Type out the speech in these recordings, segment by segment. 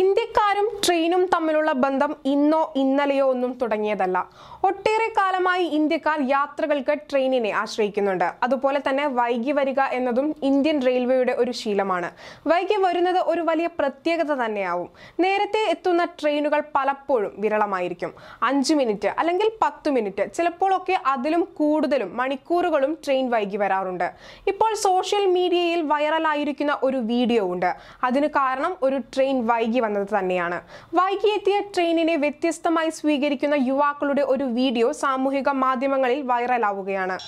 ഇന്ത്യക്കാരും ട്രെയിനും തമ്മിലുള്ള ബന്ധം ഇന്നോ ഇന്നലെയോ ഒന്നും തുടങ്ങിയതല്ല ഒട്ടേറെ കാലമായി ഇന്ത്യക്കാർ യാത്രകൾക്ക് ട്രെയിനിനെ ആശ്രയിക്കുന്നുണ്ട് അതുപോലെ തന്നെ വൈകി വരിക എന്നതും ഇന്ത്യൻ റെയിൽവേയുടെ ഒരു ശീലമാണ് വൈകി വരുന്നത് ഒരു വലിയ പ്രത്യേകത തന്നെയാവും നേരത്തെ എത്തുന്ന ട്രെയിനുകൾ പലപ്പോഴും വിരളമായിരിക്കും അഞ്ചു മിനിറ്റ് അല്ലെങ്കിൽ പത്ത് മിനിറ്റ് ചിലപ്പോഴൊക്കെ അതിലും കൂടുതലും മണിക്കൂറുകളും ട്രെയിൻ വൈകി വരാറുണ്ട് ഇപ്പോൾ സോഷ്യൽ മീഡിയയിൽ വൈറലായിരിക്കുന്ന ഒരു വീഡിയോ ഉണ്ട് അതിന് കാരണം ഒരു ട്രെയിൻ വൈകി വന്നത് തന്നെയാണ് വൈകിയെത്തിയ ട്രെയിനിനെ വ്യത്യസ്തമായി സ്വീകരിക്കുന്ന യുവാക്കളുടെ ഒരു വീഡിയോ സാമൂഹിക മാധ്യമങ്ങളിൽ വൈറലാവുകയാണ്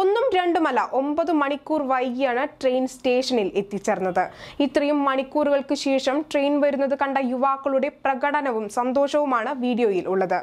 ഒന്നും രണ്ടുമല്ല ഒമ്പത് മണിക്കൂർ വൈകിയാണ് ട്രെയിൻ സ്റ്റേഷനിൽ എത്തിച്ചേർന്നത് ഇത്രയും മണിക്കൂറുകൾക്ക് ശേഷം ട്രെയിൻ വരുന്നത് കണ്ട യുവാക്കളുടെ പ്രകടനവും സന്തോഷവുമാണ് വീഡിയോയിൽ ഉള്ളത്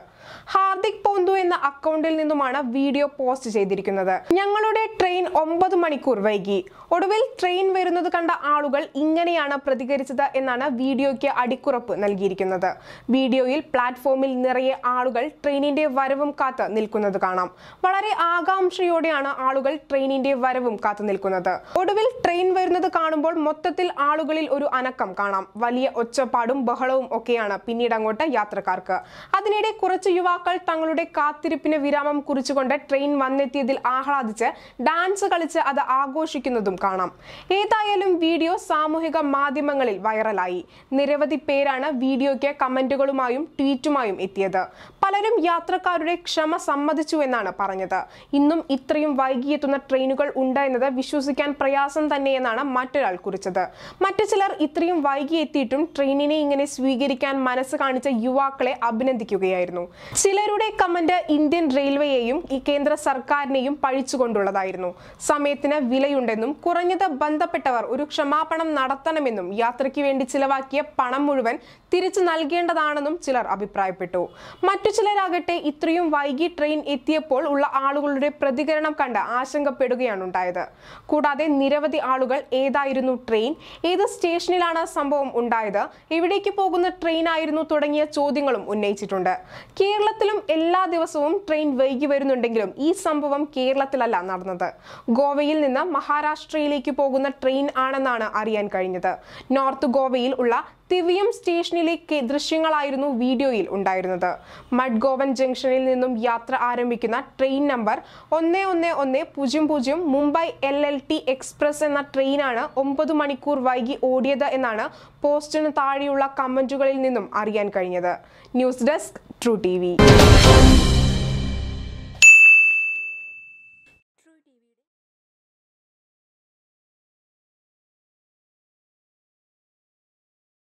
ഹാർദിക് പോന്തു എന്ന അക്കൗണ്ടിൽ നിന്നുമാണ് വീഡിയോ പോസ്റ്റ് ചെയ്തിരിക്കുന്നത് ഞങ്ങളുടെ ട്രെയിൻ ഒമ്പത് മണിക്കൂർ വൈകി ഒടുവിൽ ട്രെയിൻ വരുന്നത് കണ്ട ആളുകൾ ഇങ്ങനെയാണ് പ്രതികരിച്ചത് എന്നാണ് വീഡിയോയ്ക്ക് അടിക്കുറപ്പ് നൽകിയിരിക്കുന്നത് വീഡിയോയിൽ പ്ലാറ്റ്ഫോമിൽ നിറയെ ആളുകൾ ട്രെയിനിന്റെ വരവും കാത്ത് നിൽക്കുന്നത് കാണാം വളരെ ആകാംക്ഷയോടെയാണ് ആളുകൾ ട്രെയിനിന്റെ വരവും കാത്തുനിൽക്കുന്നത് ഒടുവിൽ ട്രെയിൻ വരുന്നത് കാണുമ്പോൾ മൊത്തത്തിൽ ആളുകളിൽ ഒരു അനക്കം കാണാം വലിയ ഒച്ചപ്പാടും ബഹളവും ഒക്കെയാണ് പിന്നീട് അങ്ങോട്ട് യാത്രക്കാർക്ക് അതിനിടെ കുറച്ച് യുവാക്കൾ തങ്ങളുടെ കാത്തിരിപ്പിന് വിരാമം കുറിച്ചുകൊണ്ട് ട്രെയിൻ വന്നെത്തിയതിൽ ആഹ്ലാദിച്ച് ഡാൻസ് കളിച്ച് അത് ആഘോഷിക്കുന്നതും കാണാം ഏതായാലും വീഡിയോ സാമൂഹിക മാധ്യമങ്ങളിൽ വൈറലായി നിരവധി പേരാണ് വീഡിയോയ്ക്ക് കമന്റുകളുമായും ട്വീറ്റുമായും എത്തിയത് പലരും യാത്രക്കാരുടെ ക്ഷമ സമ്മതിച്ചു എന്നാണ് പറഞ്ഞത് ഇന്നും ഇത്രയും വൈകിയെത്തുന്ന ട്രെയിനുകൾ ഉണ്ട് എന്നത് വിശ്വസിക്കാൻ പ്രയാസം തന്നെയെന്നാണ് മറ്റൊരാൾ കുറിച്ചത് മറ്റു ചിലർ ഇത്രയും വൈകി എത്തിയിട്ടും ട്രെയിനിനെ ഇങ്ങനെ സ്വീകരിക്കാൻ മനസ്സ് കാണിച്ച യുവാക്കളെ അഭിനന്ദിക്കുകയായിരുന്നു ചിലരുടെ കമന്റ് ഇന്ത്യൻ റെയിൽവേയെയും ഈ കേന്ദ്ര സർക്കാരിനെയും പഴിച്ചുകൊണ്ടുള്ളതായിരുന്നു സമയത്തിന് വിലയുണ്ടെന്നും കുറഞ്ഞത് ബന്ധപ്പെട്ടവർ ഒരു ക്ഷമാപണം നടത്തണമെന്നും യാത്രയ്ക്ക് വേണ്ടി ചിലവാക്കിയ പണം മുഴുവൻ തിരിച്ചു നൽകേണ്ടതാണെന്നും ചിലർ അഭിപ്രായപ്പെട്ടു മറ്റു ചിലരാകട്ടെ ഇത്രയും വൈകി ട്രെയിൻ എത്തിയപ്പോൾ ഉള്ള ആളുകളുടെ പ്രതികരണം കണ്ട് ആശങ്കപ്പെടുകയാണ് ഉണ്ടായത് കൂടാതെ നിരവധി ആളുകൾ ഏതായിരുന്നു ട്രെയിൻ ഏത് സ്റ്റേഷനിലാണ് സംഭവം ഉണ്ടായത് എവിടേക്ക് പോകുന്ന ട്രെയിൻ ആയിരുന്നു തുടങ്ങിയ ചോദ്യങ്ങളും ഉന്നയിച്ചിട്ടുണ്ട് കേരളത്തിലും എല്ലാ ദിവസവും ട്രെയിൻ വൈകി വരുന്നുണ്ടെങ്കിലും ഈ സംഭവം കേരളത്തിലല്ല നടന്നത് ഗോവയിൽ നിന്ന് മഹാരാഷ്ട്രയിലേക്ക് പോകുന്ന ട്രെയിൻ ആണെന്നാണ് അറിയാൻ കഴിഞ്ഞത് നോർത്ത് ഗോവയിൽ ഉള്ള തിവിയം സ്റ്റേഷനിലേക്ക് ദൃശ്യങ്ങളായിരുന്നു വീഡിയോയിൽ ഉണ്ടായിരുന്നത് മഡ്ഗോവൻ ജംഗ്ഷനിൽ നിന്നും യാത്ര ആരംഭിക്കുന്ന ട്രെയിൻ നമ്പർ ഒന്ന് ഒന്ന് ഒന്ന് പൂജ്യം പൂജ്യം Mumbai L L T express എന്ന ട്രെയിനാണ് ഒമ്പത് മണിക്കൂർ വൈകി ഓടിയത് എന്നാണ് പോസ്റ്റിന് താഴെയുള്ള കമന്റുകളിൽ നിന്നും അറിയാൻ കഴിഞ്ഞത് ന്യൂസ് ഡെസ്ക് ട്രൂ ടി